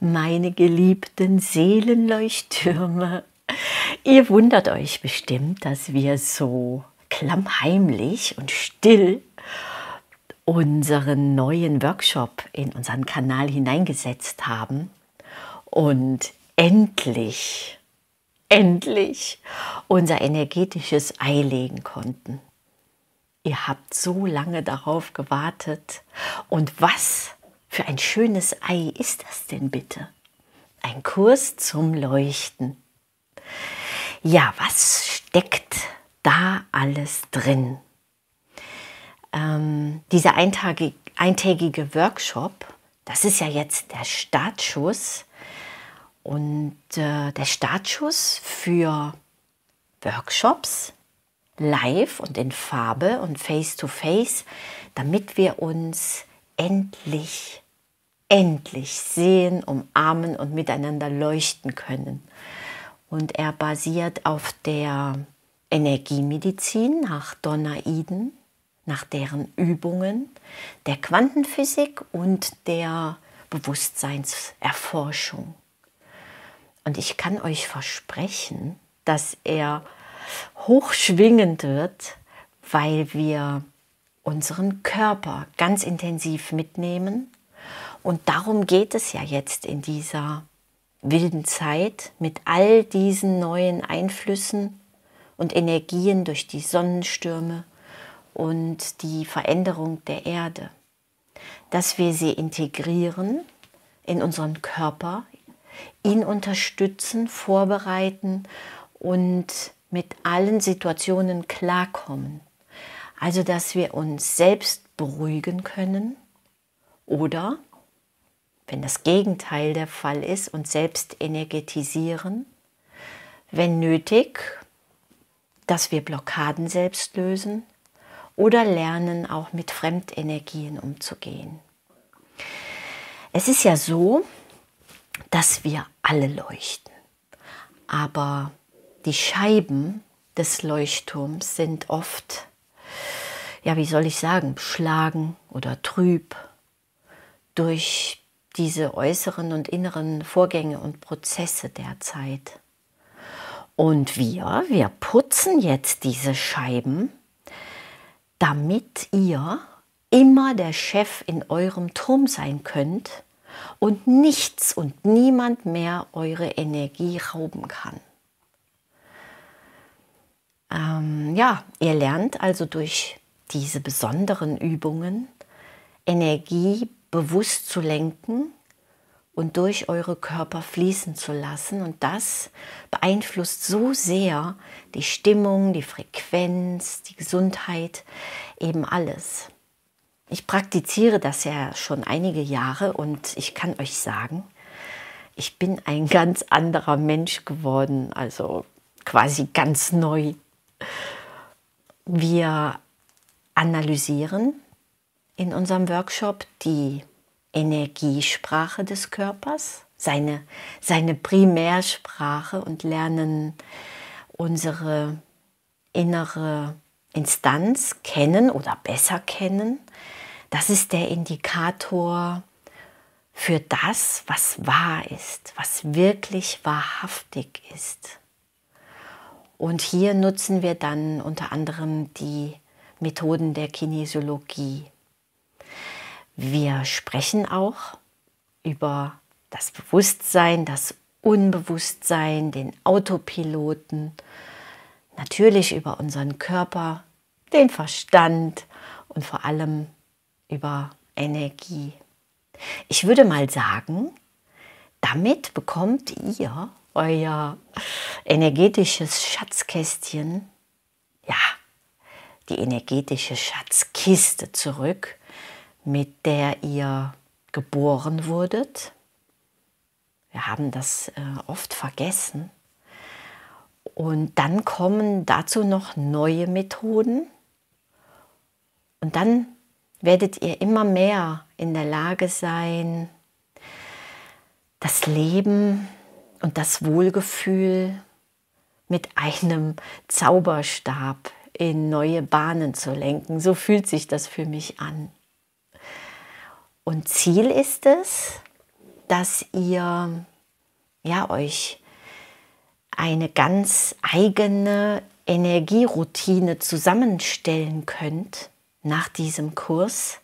meine geliebten Seelenleuchttürme. Ihr wundert euch bestimmt, dass wir so klammheimlich und still unseren neuen Workshop in unseren Kanal hineingesetzt haben und endlich, endlich unser energetisches Ei legen konnten. Ihr habt so lange darauf gewartet und was für ein schönes Ei ist das denn bitte? Ein Kurs zum Leuchten. Ja, was steckt da alles drin? Ähm, dieser eintägige, Workshop, das ist ja jetzt der Startschuss. Und äh, der Startschuss für Workshops live und in Farbe und face-to-face, -face, damit wir uns endlich, endlich sehen, umarmen und miteinander leuchten können. Und er basiert auf der Energiemedizin nach Donna Eden, nach deren Übungen, der Quantenphysik und der Bewusstseinserforschung. Und ich kann euch versprechen, dass er hochschwingend wird, weil wir unseren Körper ganz intensiv mitnehmen. Und darum geht es ja jetzt in dieser wilden Zeit mit all diesen neuen Einflüssen und Energien durch die Sonnenstürme und die Veränderung der Erde, dass wir sie integrieren in unseren Körper, ihn unterstützen, vorbereiten und mit allen Situationen klarkommen. Also dass wir uns selbst beruhigen können oder, wenn das Gegenteil der Fall ist, uns selbst energetisieren. Wenn nötig, dass wir Blockaden selbst lösen oder lernen, auch mit Fremdenergien umzugehen. Es ist ja so, dass wir alle leuchten, aber die Scheiben des Leuchtturms sind oft ja, wie soll ich sagen, beschlagen oder trüb durch diese äußeren und inneren Vorgänge und Prozesse der Zeit. Und wir, wir putzen jetzt diese Scheiben, damit ihr immer der Chef in eurem Turm sein könnt und nichts und niemand mehr eure Energie rauben kann. Ähm, ja, ihr lernt also durch diese besonderen Übungen, Energie bewusst zu lenken und durch eure Körper fließen zu lassen. Und das beeinflusst so sehr die Stimmung, die Frequenz, die Gesundheit, eben alles. Ich praktiziere das ja schon einige Jahre und ich kann euch sagen, ich bin ein ganz anderer Mensch geworden, also quasi ganz neu. Wir analysieren in unserem Workshop die Energiesprache des Körpers, seine, seine Primärsprache und lernen unsere innere Instanz kennen oder besser kennen. Das ist der Indikator für das, was wahr ist, was wirklich wahrhaftig ist. Und hier nutzen wir dann unter anderem die Methoden der Kinesiologie. Wir sprechen auch über das Bewusstsein, das Unbewusstsein, den Autopiloten, natürlich über unseren Körper, den Verstand und vor allem über Energie. Ich würde mal sagen, damit bekommt ihr euer energetisches Schatzkästchen, ja, die energetische Schatzkiste zurück, mit der ihr geboren wurdet. Wir haben das äh, oft vergessen. Und dann kommen dazu noch neue Methoden. Und dann werdet ihr immer mehr in der Lage sein, das Leben und das Wohlgefühl mit einem Zauberstab in neue Bahnen zu lenken. So fühlt sich das für mich an. Und Ziel ist es, dass ihr ja euch eine ganz eigene Energieroutine zusammenstellen könnt nach diesem Kurs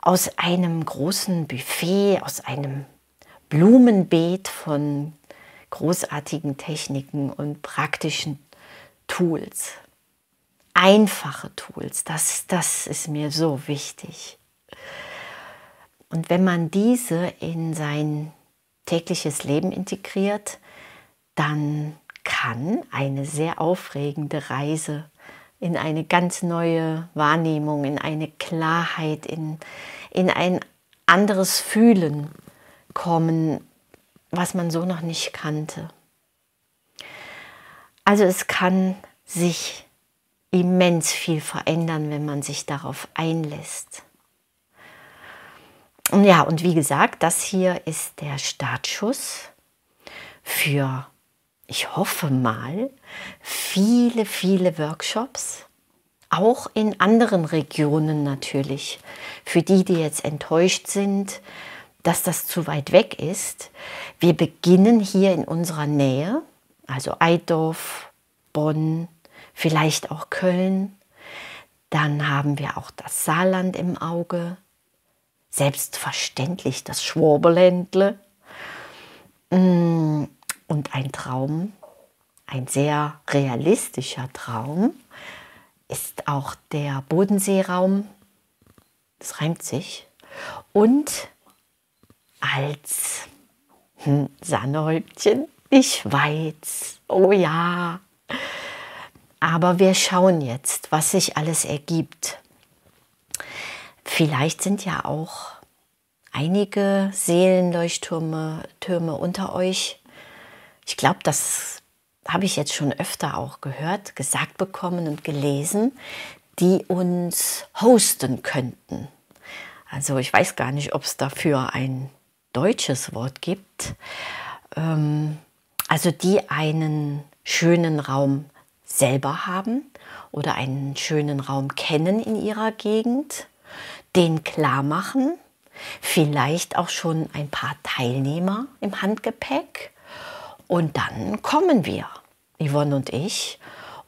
aus einem großen Buffet, aus einem Blumenbeet von großartigen Techniken und praktischen Tools einfache Tools. Das, das ist mir so wichtig. Und wenn man diese in sein tägliches Leben integriert, dann kann eine sehr aufregende Reise in eine ganz neue Wahrnehmung, in eine Klarheit, in, in ein anderes Fühlen kommen, was man so noch nicht kannte. Also es kann sich immens viel verändern, wenn man sich darauf einlässt. Und ja, und wie gesagt, das hier ist der Startschuss für, ich hoffe mal, viele, viele Workshops, auch in anderen Regionen natürlich. Für die, die jetzt enttäuscht sind, dass das zu weit weg ist. Wir beginnen hier in unserer Nähe, also Eidorf, Bonn, vielleicht auch Köln. Dann haben wir auch das Saarland im Auge, selbstverständlich das Schwaberländle mm, und ein Traum, ein sehr realistischer Traum, ist auch der Bodenseeraum. Das reimt sich. Und als hm, Sahnehäubchen die Schweiz. Oh ja, aber wir schauen jetzt, was sich alles ergibt. Vielleicht sind ja auch einige Seelenleuchttürme Türme unter euch. Ich glaube, das habe ich jetzt schon öfter auch gehört, gesagt bekommen und gelesen, die uns hosten könnten. Also ich weiß gar nicht, ob es dafür ein deutsches Wort gibt. Ähm, also die einen schönen Raum selber haben oder einen schönen Raum kennen in ihrer Gegend, den klar machen, vielleicht auch schon ein paar Teilnehmer im Handgepäck und dann kommen wir, Yvonne und ich,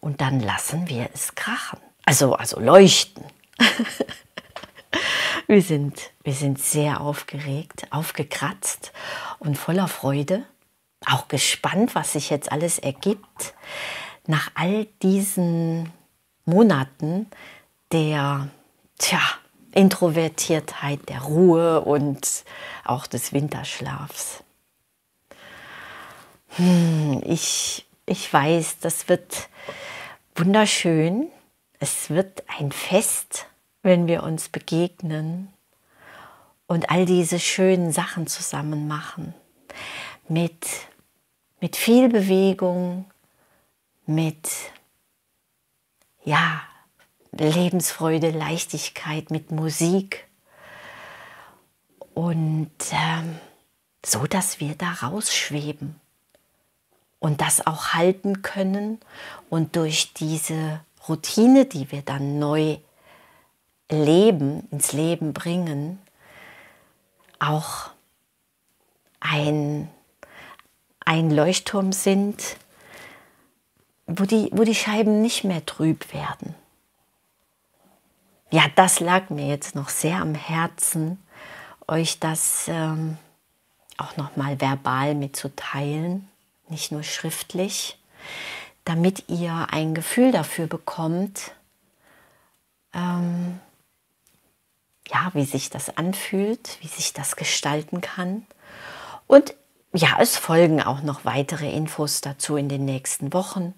und dann lassen wir es krachen. Also, also leuchten. wir, sind, wir sind sehr aufgeregt, aufgekratzt und voller Freude, auch gespannt, was sich jetzt alles ergibt nach all diesen Monaten der tja, Introvertiertheit, der Ruhe und auch des Winterschlafs. Hm, ich, ich weiß, das wird wunderschön. Es wird ein Fest, wenn wir uns begegnen und all diese schönen Sachen zusammen machen. Mit, mit viel Bewegung, mit ja, Lebensfreude, Leichtigkeit, mit Musik. Und ähm, so, dass wir da rausschweben und das auch halten können und durch diese Routine, die wir dann neu leben, ins Leben bringen, auch ein, ein Leuchtturm sind, wo die, wo die Scheiben nicht mehr trüb werden. Ja, das lag mir jetzt noch sehr am Herzen, euch das ähm, auch nochmal verbal mitzuteilen, nicht nur schriftlich, damit ihr ein Gefühl dafür bekommt, ähm, ja, wie sich das anfühlt, wie sich das gestalten kann. Und ja, es folgen auch noch weitere Infos dazu in den nächsten Wochen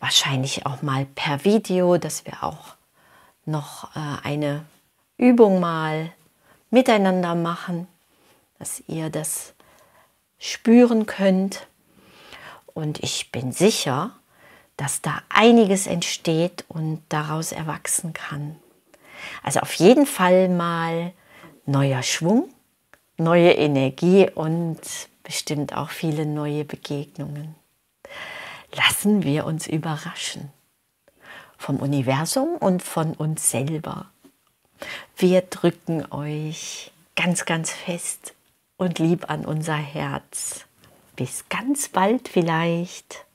wahrscheinlich auch mal per Video, dass wir auch noch äh, eine Übung mal miteinander machen, dass ihr das spüren könnt. Und ich bin sicher, dass da einiges entsteht und daraus erwachsen kann. Also auf jeden Fall mal neuer Schwung, neue Energie und bestimmt auch viele neue Begegnungen lassen wir uns überraschen vom Universum und von uns selber. Wir drücken euch ganz, ganz fest und lieb an unser Herz. Bis ganz bald vielleicht.